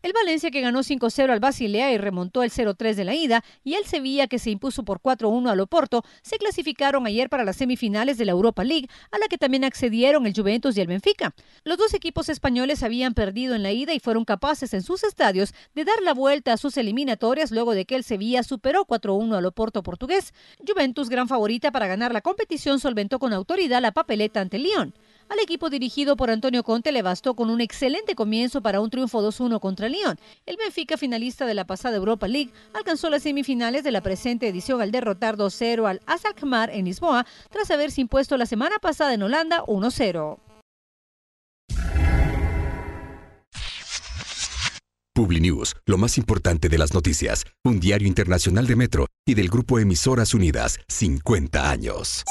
El Valencia que ganó 5-0 al Basilea y remontó el 0-3 de la ida y el Sevilla que se impuso por 4-1 al Oporto se clasificaron ayer para las semifinales de la Europa League a la que también accedieron el Juventus y el Benfica. Los dos equipos españoles habían perdido en la ida y fueron capaces en sus estadios de dar la vuelta a sus eliminatorias luego de que el Sevilla superó 4-1 al Oporto portugués. Juventus gran favorita para ganar la competición solventó con autoridad la papeleta ante Lyon. Al equipo dirigido por Antonio Conte le bastó con un excelente comienzo para un triunfo 2-1 contra Lyon. El Benfica, finalista de la pasada Europa League, alcanzó las semifinales de la presente edición al derrotar 2-0 al Asakmar en Lisboa, tras haberse impuesto la semana pasada en Holanda 1-0. PubliNews, lo más importante de las noticias, un diario internacional de Metro y del grupo Emisoras Unidas, 50 años.